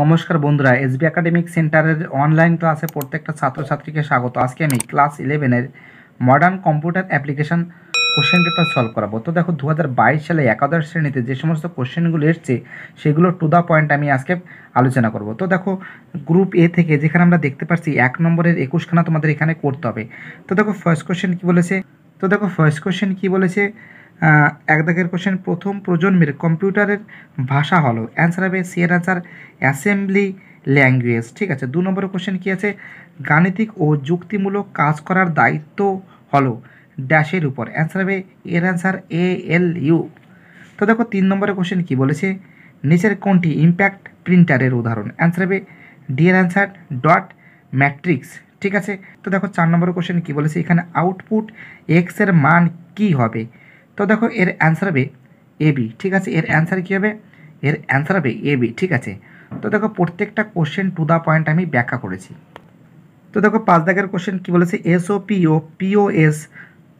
নমস্কার বন্ধুরা S B academic সেন্টারের অনলাইন ক্লাসে প্রত্যেকটা ছাত্রছাত্রীকে স্বাগত আজকে আমি ক্লাস ইলেভেনের modern computer application question paper solve করাবো তো দেখো দু সালে একাদশ শ্রেণীতে যে সমস্ত কোশ্চেনগুলো এসছে সেগুলো টু দ্য পয়েন্ট আমি আজকে আলোচনা করব তো দেখো গ্রুপ এ থেকে যেখানে আমরা দেখতে পাচ্ছি এক নম্বরের একুশখানা তোমাদের এখানে করতে হবে তো দেখো ফার্স্ট কোশ্চেন কী বলেছে তো দেখো ফার্স্ট কোশ্চেন কী বলেছে এক দাগের কোশ্চেন প্রথম প্রজন্মের কম্পিউটারের ভাষা হলো অ্যান্সার হবে সিয়ের অ্যান্সার অ্যাসেম্বলি ল্যাঙ্গুয়েজ ঠিক আছে দু নম্বর কোশ্চেন কী আছে গাণিতিক ও যুক্তিমূলক কাজ করার দায়িত্ব হলো ড্যাশের উপর অ্যান্সার হবে এর অ্যান্সার এ এল ইউ তো দেখো তিন নম্বরের কোশ্চেন কী বলেছে নিচের কোনটি ইম্প্যাক্ট প্রিন্টারের উদাহরণ অ্যান্সার হবে ডিয়ার অ্যান্সার ডট ম্যাট্রিক্স ঠিক আছে তো দেখো চার নম্বর কোশ্চেন কী বলেছে এখানে আউটপুট এক্সের মান কি হবে তো দেখো এর অ্যান্সার হবে এ বি ঠিক আছে এর অ্যান্সার কী হবে এর অ্যান্সার হবে এ বি ঠিক আছে তো দেখো প্রত্যেকটা কোশ্চেন টু দ্য পয়েন্ট আমি ব্যাখ্যা করেছি তো দেখো পাঁচ দাগের কোশ্চেন কী বলেছে এসও পিও পিওএস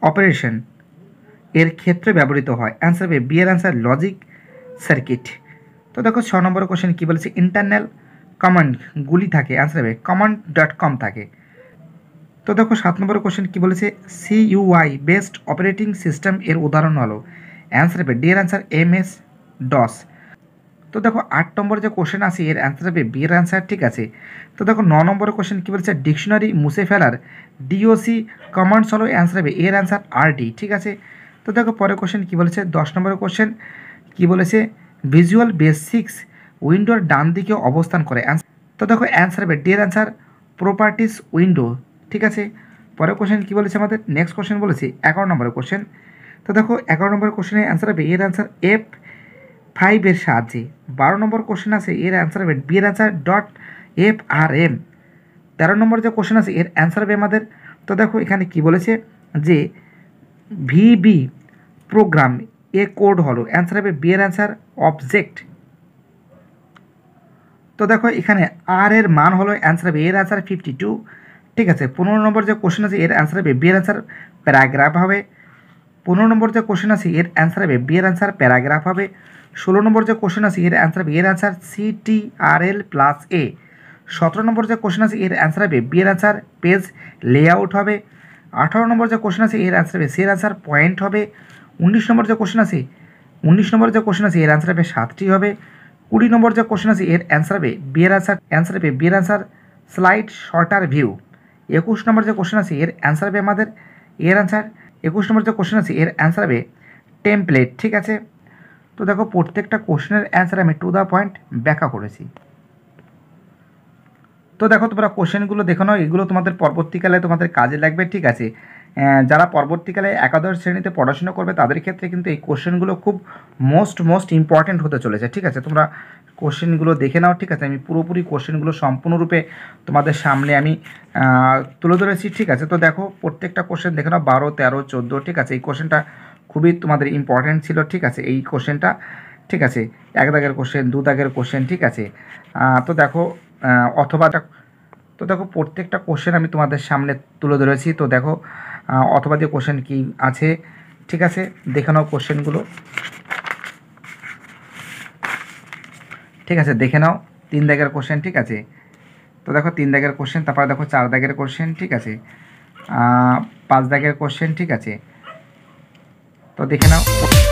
অপারেশন এর ক্ষেত্রে ব্যবহৃত হয় অ্যান্সার হবে বি অ্যান্সার লজিক সার্কিট তো দেখো ছ নম্বর কোশ্চেন কী বলেছে ইন্টারনাল গুলি থাকে অ্যান্সার হবে কমান্ড ডট কম থাকে তো দেখো সাত নম্বর কোশ্চেন কী বলেছে সিইউআই বেস্ট অপারেটিং সিস্টেম এর উদাহরণ হলো অ্যান্সার হবে ডি অ্যান্সার এম এস ডস তো দেখো আট নম্বর যে কোশ্চেন আছে এর অ্যান্সার হবে বি অ্যান্সার ঠিক আছে তো দেখো ন নম্বর কোশ্চেন কী বলেছে ডিকশনারি মুছে ফেলার ডিওসি কমান্ডস হলো অ্যান্সার হবে এর অ্যান্সার আর ডি ঠিক আছে তো দেখো পরের কোশ্চেন কী বলেছে দশ নম্বর কোশ্চেন কী বলেছে ভিজুয়াল বেসিক্স উইন্ডোর ডান দিকে অবস্থান করে অ্যান্সার তো দেখো অ্যান্সার হবে ডি এর অ্যান্সার প্রপার্টিস উইন্ডো ঠিক আছে পরের কোশ্চেন কী বলেছে আমাদের নেক্সট কোশ্চেন বলেছি এগারো নম্বরের কোশ্চেন তো দেখো এগারো নম্বর কোশ্চেনের অ্যান্সার হবে এর অ্যান্সার এফ ফাইভের সাহায্যে বারো নম্বর কোশ্চেন আছে এর অ্যান্সার হবে বি এর answer dot F R M তেরো নম্বর যে কোশ্চেন আছে এর অ্যান্সার হবে আমাদের তো দেখো এখানে কি বলেছে যে ভিবি প্রোগ্রাম এ কোড হলো অ্যান্সার হবে বি এর অ্যান্সার অবজেক্ট তো দেখো এখানে আর এর মান হলো অ্যান্সার হবে এর অ্যান্সার ফিফটি টু ঠিক আছে পনেরো নম্বর যে কোশ্চেন আছে এর অ্যান্সার হবে বিয়ের অ্যান্সার প্যারাগ্রাফ হবে পনেরো নম্বর যে কোশ্চেন আছে এর অ্যান্সার হবে বিয়ের অ্যান্সার প্যারাগ্রাফ হবে ষোলো নম্বর যে কোশ্চেন আছে এর অ্যান্সার হবে এর answer C T R L plus A সতেরো নম্বর যে কোশ্চেন আছে এর অ্যান্সার হবে বিয়ের অ্যান্সার পেজ লেআউট হবে আঠারো নম্বর যে কোশ্চেন আছে এর অ্যান্সার হবে সের অ্যান্সার পয়েন্ট হবে উনিশ নম্বর যে কোশ্চেন আছে উনিশ নম্বর যে কোশ্চেন আছে এর অ্যান্সার হবে সাতটি হবে কুড়ি নম্বর যে কোশ্চেন আছে এর অ্যান্সার হবে বিয়ের অ্যান্সার অ্যান্সার হবে বিয়ের অ্যান্সার স্লাইড শর্টার ভিউ একুশ নম্বর যে কোশ্চেন আছে এর অ্যান্সার হবে আমাদের এর অ্যান্সার একুশ নম্বর যে কোশ্চেন আছে এর অ্যান্সার হবে টেমপ্লেট ঠিক আছে তো দেখো প্রত্যেকটা কোশ্চেনের অ্যান্সার আমি টু দ্য পয়েন্ট ব্যাখ্যা করেছি তো দেখো তোমরা কোশ্চেনগুলো দেখো নাও এগুলো তোমাদের পরবর্তীকালে তোমাদের কাজে লাগবে ঠিক আছে যারা পরবর্তীকালে একাদশ শ্রেণীতে পড়াশোনা করবে তাদের ক্ষেত্রে কিন্তু এই কোশ্চেনগুলো খুব মোস্ট মোস্ট ইম্পর্ট্যান্ট হতে চলেছে ঠিক আছে তোমরা কোশ্চেনগুলো দেখে নাও ঠিক আছে আমি পুরোপুরি কোশ্চেনগুলো সম্পূর্ণরূপে তোমাদের সামনে আমি তুলে ধরেছি ঠিক আছে তো দেখো প্রত্যেকটা কোশ্চেন দেখে নাও বারো তেরো চোদ্দো ঠিক আছে এই কোশ্চেনটা খুবই তোমাদের ইম্পর্ট্যান্ট ছিল ঠিক আছে এই কোশ্চেনটা ঠিক আছে এক দাগের কোশ্চেন দু দাগের কোশ্চেন ঠিক আছে তো দেখো অথবা তো দেখো প্রত্যেকটা কোশ্চেন আমি তোমাদের সামনে তুলে ধরেছি তো দেখো অথবা যে কোশ্চেন কি আছে ঠিক আছে দেখে নাও কোশ্চেনগুলো ঠিক আছে দেখে নাও তিন দাগের কোশ্চেন ঠিক আছে তো দেখো তিন দাগের কোশ্চেন তারপরে দেখো চার দাগের কোশ্চেন ঠিক আছে পাঁচ দাগের কোশ্চেন ঠিক আছে তো দেখে নাও